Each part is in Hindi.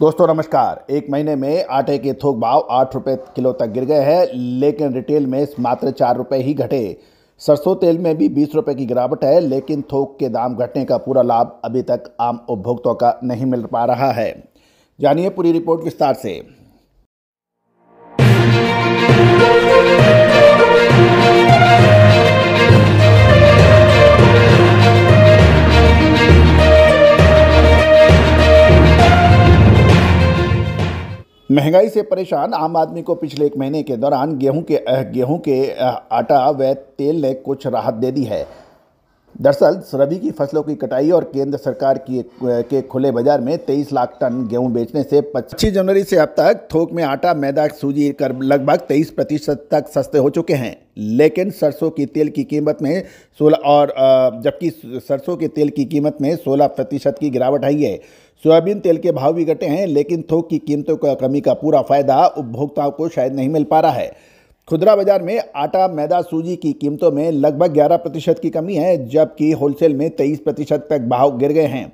दोस्तों नमस्कार एक महीने में आटे के थोक भाव आठ रुपये किलो तक गिर गए हैं लेकिन रिटेल में मात्र चार रुपये ही घटे सरसों तेल में भी बीस रुपये की गिरावट है लेकिन थोक के दाम घटने का पूरा लाभ अभी तक आम उपभोक्ताओं का नहीं मिल पा रहा है जानिए पूरी रिपोर्ट विस्तार से महंगाई से परेशान आम आदमी को पिछले एक महीने के दौरान गेहूं के गेहूं के आटा व तेल ने कुछ राहत दे दी है दरअसल रबी की फसलों की कटाई और केंद्र सरकार की के खुले बाजार में 23 लाख टन गेहूं बेचने से 25 जनवरी से अब तक थोक में आटा मैदा सूजी कर लगभग 23 प्रतिशत तक सस्ते हो चुके हैं लेकिन सरसों की तेल की कीमत में 16 और जबकि सरसों के तेल की कीमत में 16 प्रतिशत की गिरावट आई है सोयाबीन तेल के भाव भी घटे हैं लेकिन थोक की कीमतों का कमी का पूरा फायदा उपभोक्ताओं को शायद नहीं मिल पा रहा है खुदरा बाजार में आटा मैदा सूजी की कीमतों में लगभग 11 प्रतिशत की कमी है जबकि होलसेल में 23 प्रतिशत तक भाव गिर गए हैं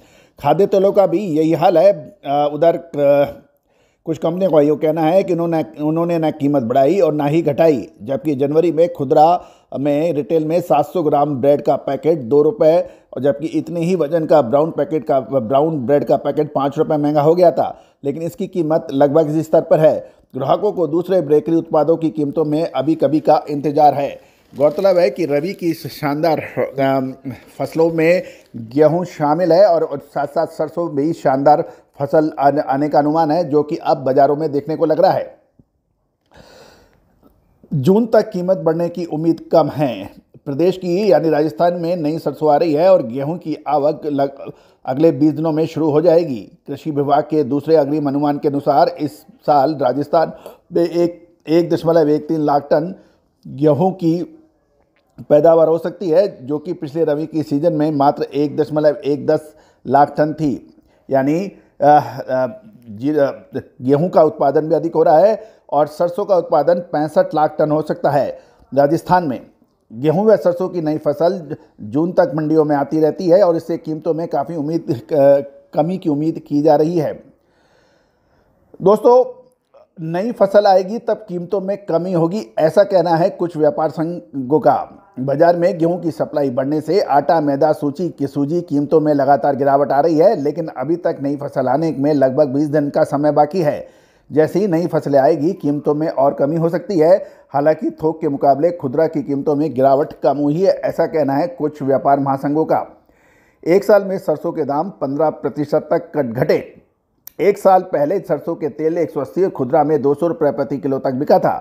खाद्य तेलों का भी यही हाल है उधर कुछ कंपनियों का ये कहना है कि उन्होंने उन्होंने ना कीमत बढ़ाई और ना ही घटाई जबकि जनवरी में खुदरा में रिटेल में 700 ग्राम ब्रेड का पैकेट दो रुपये और जबकि इतने ही वजन का ब्राउन पैकेट का ब्राउन ब्रेड का पैकेट पाँच रुपये महंगा हो गया था लेकिन इसकी कीमत लगभग इस स्तर पर है ग्राहकों को दूसरे बेकरी उत्पादों की कीमतों में अभी कभी का इंतजार है गौरतलब है कि रवि की इस शानदार फसलों में गेहूं शामिल है और साथ साथ सरसों भी शानदार फसल आने का अनुमान है जो कि अब बाज़ारों में देखने को लग रहा है जून तक कीमत बढ़ने की उम्मीद कम है प्रदेश की यानी राजस्थान में नई सरसों आ रही है और गेहूं की आवक लग, अगले बीस दिनों में शुरू हो जाएगी कृषि विभाग के दूसरे अग्रिम अनुमान के अनुसार इस साल राजस्थान में एक एक दशमलव एक तीन लाख टन गेहूँ की पैदावार हो सकती है जो कि पिछले रवि की सीज़न में मात्र एक दशमलव एक दस लाख टन थी यानी गेहूं का उत्पादन भी अधिक हो रहा है और सरसों का उत्पादन पैंसठ लाख टन हो सकता है राजस्थान में गेहूं व सरसों की नई फसल जून तक मंडियों में आती रहती है और इससे कीमतों में काफ़ी उम्मीद कमी की उम्मीद की जा रही है दोस्तों नई फसल आएगी तब कीमतों में कमी होगी ऐसा कहना है कुछ व्यापार संघों का बाजार में गेहूं की सप्लाई बढ़ने से आटा मैदा सूची की सूजी कीमतों में लगातार गिरावट आ रही है लेकिन अभी तक नई फसल आने में लगभग 20 दिन का समय बाकी है जैसे ही नई फसलें आएगी कीमतों में और कमी हो सकती है हालांकि थोक के मुकाबले खुदरा की कीमतों में गिरावट कम हुई है ऐसा कहना है कुछ व्यापार महासंघों का एक साल में सरसों के दाम पंद्रह प्रतिशत तक कट घटे एक साल पहले सरसों के तेल एक और खुदरा में दो सौ रुपये प्रति किलो तक बिका था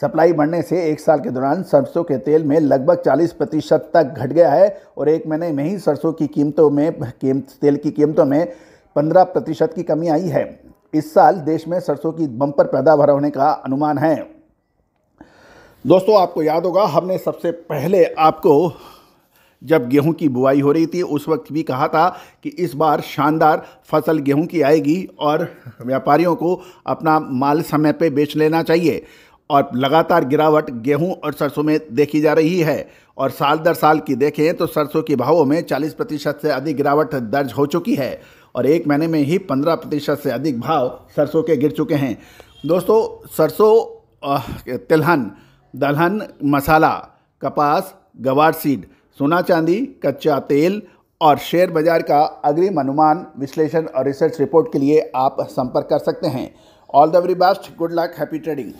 सप्लाई बढ़ने से एक साल के दौरान सरसों के तेल में लगभग 40 प्रतिशत तक घट गया है और एक महीने में ही सरसों की कीमतों में कीमत तेल की कीमतों में 15 प्रतिशत की कमी आई है इस साल देश में सरसों की बम्पर पैदावार होने का अनुमान है दोस्तों आपको याद होगा हमने सबसे पहले आपको जब गेहूं की बुआई हो रही थी उस वक्त भी कहा था कि इस बार शानदार फसल गेहूं की आएगी और व्यापारियों को अपना माल समय पे बेच लेना चाहिए और लगातार गिरावट गेहूं और सरसों में देखी जा रही है और साल दर साल की देखें तो सरसों के भावों में 40 प्रतिशत से अधिक गिरावट दर्ज हो चुकी है और एक महीने में ही 15 प्रतिशत से अधिक भाव सरसों के गिर चुके हैं दोस्तों सरसों तिलहन दलहन मसाला कपास गवार सीड सोना चांदी कच्चा तेल और शेयर बाजार का अग्रिम अनुमान विश्लेषण और रिसर्च रिपोर्ट के लिए आप संपर्क कर सकते हैं all the very best good luck happy trading